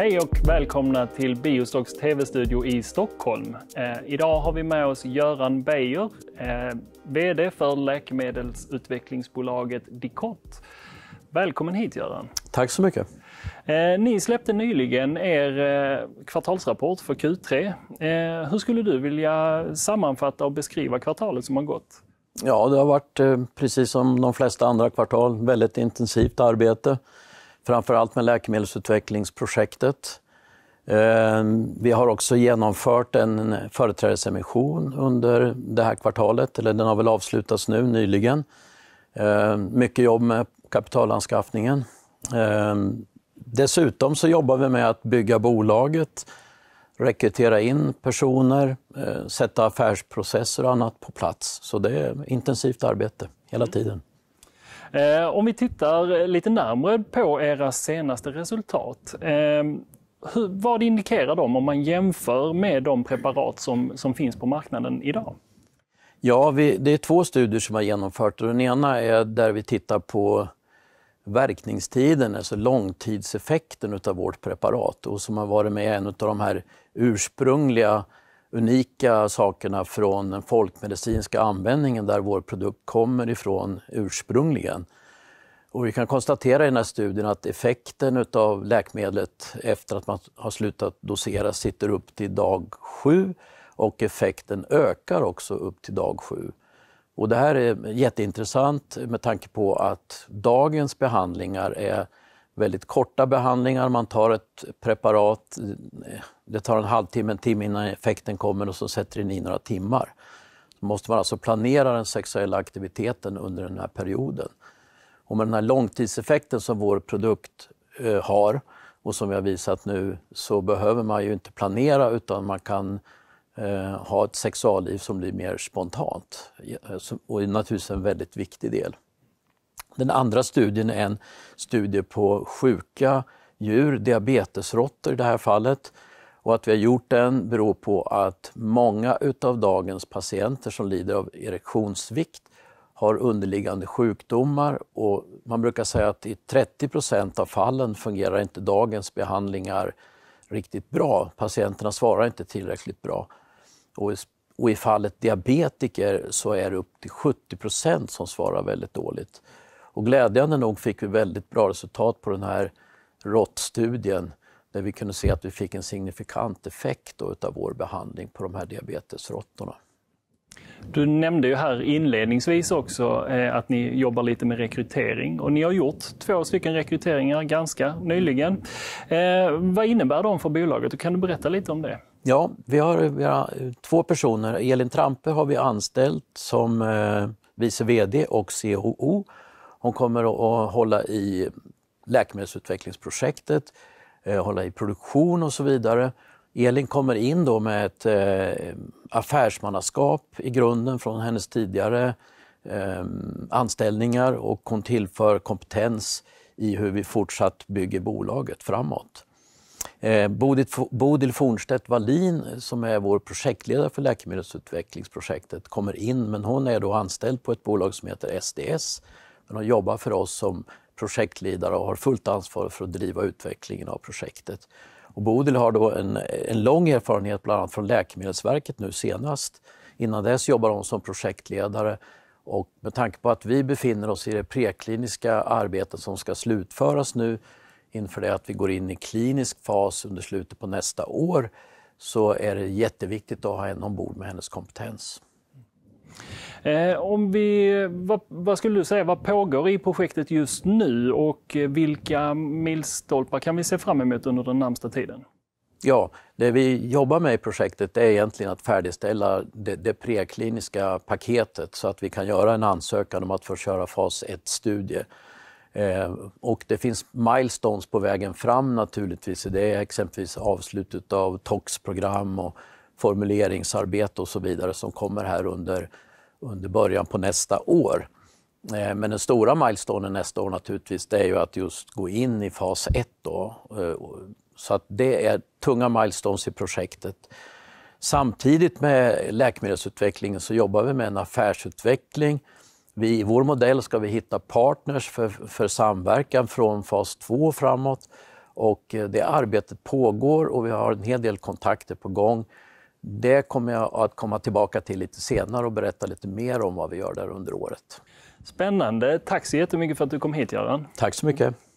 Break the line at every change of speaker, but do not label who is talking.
Hej och välkomna till Biostocks tv-studio i Stockholm. Eh, idag har vi med oss Göran Beijer, eh, VD för läkemedelsutvecklingsbolaget Dicot. Välkommen hit Göran. Tack så mycket. Eh, ni släppte nyligen er eh, kvartalsrapport för Q3. Eh, hur skulle du vilja sammanfatta och beskriva kvartalet som har gått?
Ja, det har varit eh, precis som de flesta andra kvartal väldigt intensivt arbete framförallt med läkemedelsutvecklingsprojektet. Eh, vi har också genomfört en företrädesemission under det här kvartalet, eller den har väl avslutats nu nyligen. Eh, mycket jobb med kapitalanskaffningen. Eh, dessutom så jobbar vi med att bygga bolaget, rekrytera in personer, sätta affärsprocesser och annat på plats. Så det är intensivt arbete hela tiden.
Eh, om vi tittar lite närmre på era senaste resultat. Eh, hur, vad indikerar de om man jämför med de preparat som, som finns på marknaden idag?
Ja, vi, det är två studier som har genomförts. Den ena är där vi tittar på verkningstiden, alltså långtidseffekten utav vårt preparat och som har varit med i en av de här ursprungliga unika sakerna från den folkmedicinska användningen där vår produkt kommer ifrån ursprungligen. Och vi kan konstatera i den här studien att effekten av läkemedlet efter att man har slutat dosera sitter upp till dag sju och effekten ökar också upp till dag sju. Och det här är jätteintressant med tanke på att dagens behandlingar är väldigt korta behandlingar. Man tar ett preparat, det tar en halvtimme, en timme innan effekten kommer och så sätter den i några timmar. Så måste man alltså planera den sexuella aktiviteten under den här perioden. Och med den här långtidseffekten som vår produkt eh, har och som vi har visat nu så behöver man ju inte planera utan man kan eh, ha ett sexualliv som blir mer spontant. Eh, och är naturligtvis en väldigt viktig del. Den andra studien är en studie på sjuka djur, diabetesråttor i det här fallet. Och att vi har gjort den beror på att många utav dagens patienter som lider av erektionssvikt har underliggande sjukdomar och man brukar säga att i 30 procent av fallen fungerar inte dagens behandlingar riktigt bra. Patienterna svarar inte tillräckligt bra. Och, och i fallet diabetiker så är det upp till 70 procent som svarar väldigt dåligt. Och glädjande nog fick vi väldigt bra resultat på den här råttstudien där vi kunde se att vi fick en signifikant effekt av vår behandling på de här diabetesråttorna.
Du nämnde ju här inledningsvis också eh, att ni jobbar lite med rekrytering och ni har gjort två stycken rekryteringar ganska nyligen. Eh, vad innebär de för bolaget och kan du berätta lite om det?
Ja, vi har, vi har två personer. Elin Trampe har vi anställt som eh, vice VD och COO hon kommer att hålla i läkemedelsutvecklingsprojektet, eh, hålla i produktion och så vidare. Elin kommer in då med ett eh, affärsmannaskap i grunden från hennes tidigare eh, anställningar och hon tillför kompetens i hur vi fortsatt bygger bolaget framåt. Bodil, Bodil Fornstedt Wallin som är vår projektledare för läkemedelsutvecklingsprojektet kommer in men hon är då anställd på ett bolag som heter SDS men de jobbar för oss som projektledare och har fullt ansvar för att driva utvecklingen av projektet. Och Bodil har då en, en lång erfarenhet bland annat från Läkemedelsverket nu senast. Innan dess jobbade hon som projektledare och med tanke på att vi befinner oss i det prekliniska arbetet som ska slutföras nu inför det att vi går in i klinisk fas under slutet på nästa år
så är det jätteviktigt att ha henne ombord med hennes kompetens. Eh, om vi, vad, vad, skulle du säga, vad pågår i projektet just nu och eh, vilka milstolpar kan vi se fram emot under den närmsta tiden?
Ja, det vi jobbar med i projektet är egentligen att färdigställa det, det prekliniska paketet så att vi kan göra en ansökan om att få köra fas 1-studie. Eh, och det finns milestones på vägen fram naturligtvis. Det är exempelvis avslutet av TOX-program och formuleringsarbete och så vidare som kommer här under under början på nästa år. Eh, men den stora milestonen nästa år naturligtvis det är ju att just gå in i fas 1 eh, Så att det är tunga milestones i projektet. Samtidigt med läkemedelsutvecklingen så jobbar vi med en affärsutveckling. Vi, I vår modell ska vi hitta partners för, för samverkan från fas 2 framåt och eh, det arbetet pågår och vi har en hel del kontakter på gång. Det kommer jag att komma tillbaka till lite senare och berätta lite mer om vad
vi gör där under året. Spännande. Tack så jättemycket för att du kom hit, Göran. Tack så mycket.